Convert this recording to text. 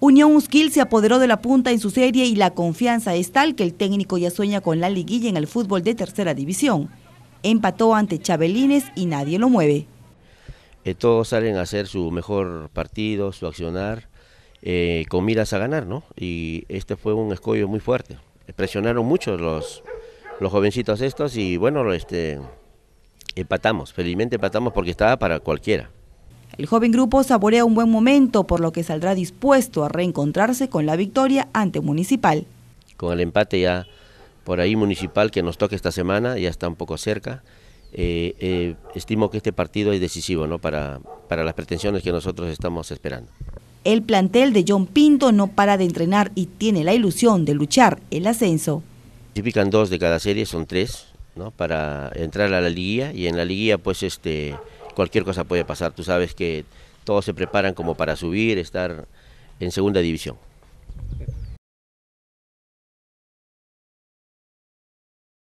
Unión Usquil se apoderó de la punta en su serie y la confianza es tal que el técnico ya sueña con la liguilla en el fútbol de tercera división. Empató ante Chabelines y nadie lo mueve. Eh, todos salen a hacer su mejor partido, su accionar, eh, con miras a ganar, ¿no? Y este fue un escollo muy fuerte. Presionaron mucho los, los jovencitos estos y bueno, este, empatamos. Felizmente empatamos porque estaba para cualquiera. El joven grupo saborea un buen momento, por lo que saldrá dispuesto a reencontrarse con la victoria ante Municipal. Con el empate ya por ahí Municipal que nos toca esta semana, ya está un poco cerca. Eh, eh, estimo que este partido es decisivo ¿no? para, para las pretensiones que nosotros estamos esperando. El plantel de John Pinto no para de entrenar y tiene la ilusión de luchar el ascenso. típican dos de cada serie, son tres, ¿no? para entrar a la liguilla y en la liguilla pues este cualquier cosa puede pasar. Tú sabes que todos se preparan como para subir, estar en segunda división.